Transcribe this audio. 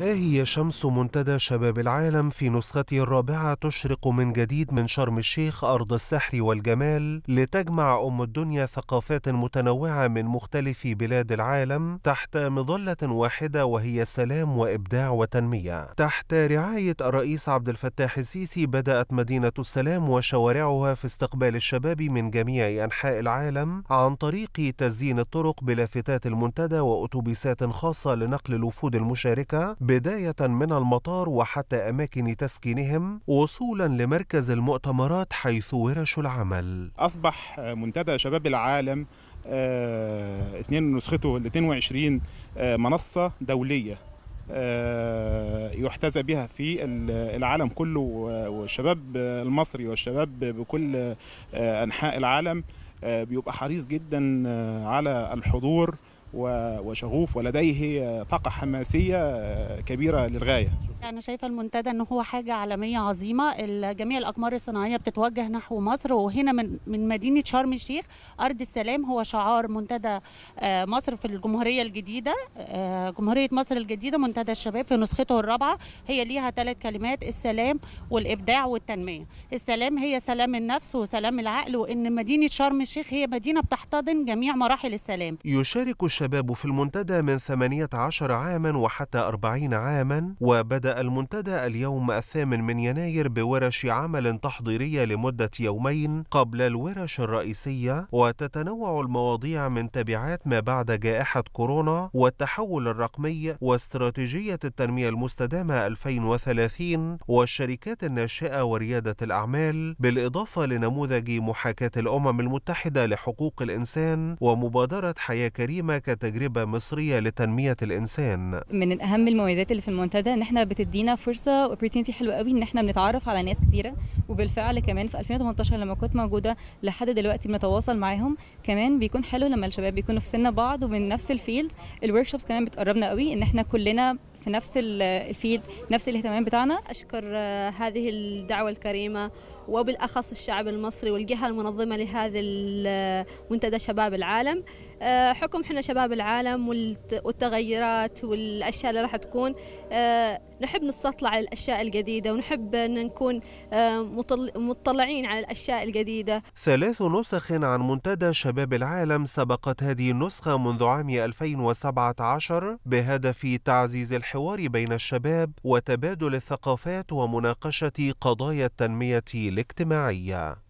ها هي شمس منتدى شباب العالم في نسخته الرابعة تشرق من جديد من شرم الشيخ أرض السحر والجمال لتجمع أم الدنيا ثقافات متنوعة من مختلف بلاد العالم تحت مظلة واحدة وهي سلام وإبداع وتنمية تحت رعاية الرئيس عبد الفتاح السيسي بدأت مدينة السلام وشوارعها في استقبال الشباب من جميع أنحاء العالم عن طريق تزيين الطرق بلافتات المنتدى وأتوبيسات خاصة لنقل الوفود المشاركة بداية من المطار وحتى أماكن تسكينهم وصولا لمركز المؤتمرات حيث ورش العمل أصبح منتدى شباب العالم آه، اثنين نسخته الـ 22 آه، منصة دولية آه، يحتذى بها في العالم كله والشباب المصري والشباب بكل انحاء العالم بيبقى حريص جدا على الحضور وشغوف ولديه طاقة حماسية كبيرة للغاية أنا شايفة المنتدى إن هو حاجة عالمية عظيمة، جميع الأقمار الصناعية بتتوجه نحو مصر وهنا من من مدينة شرم الشيخ أرض السلام هو شعار منتدى آه، مصر في الجمهورية الجديدة، آه، جمهورية مصر الجديدة منتدى الشباب في نسخته الرابعة هي ليها ثلاث كلمات السلام والإبداع والتنمية، السلام هي سلام النفس وسلام العقل وإن مدينة شرم الشيخ هي مدينة بتحتضن جميع مراحل السلام. يشارك الشباب في المنتدى من 18 عاما وحتى 40 عاما وبدأ بدأ المنتدى اليوم الثامن من يناير بورش عمل تحضيرية لمدة يومين قبل الورش الرئيسية وتتنوع المواضيع من تبعات ما بعد جائحة كورونا والتحول الرقمي واستراتيجية التنمية المستدامة 2030 والشركات الناشئة وريادة الأعمال بالإضافة لنموذج محاكاة الأمم المتحدة لحقوق الإنسان ومبادرة حياة كريمة كتجربة مصرية لتنمية الإنسان من أهم المميزات اللي في المنتدى إن احنا بتدينا فرصه اوبورتيونيتي حلوه قوي ان احنا بنتعرف على ناس كتيره وبالفعل كمان في 2018 لما كنت موجوده لحد دلوقتي بنتواصل معاهم كمان بيكون حلو لما الشباب بيكونوا في سن بعض ومن نفس الفيلد الورك كمان بتقربنا قوي ان احنا كلنا في نفس الفيد نفس الاهتمام بتاعنا أشكر آه، هذه الدعوة الكريمة وبالأخص الشعب المصري والجهة المنظمة لهذا المنتدى آه، شباب العالم آه، حكم احنا شباب العالم والتغيرات والأشياء اللي راح تكون نحب نستطلع على الأشياء الجديدة ونحب أن نكون مطلعين على الأشياء الجديدة ثلاث نسخ عن منتدى شباب العالم سبقت هذه النسخة منذ عام 2017 بهدف تعزيز الحوار الحوار بين الشباب وتبادل الثقافات ومناقشة قضايا التنمية الاجتماعية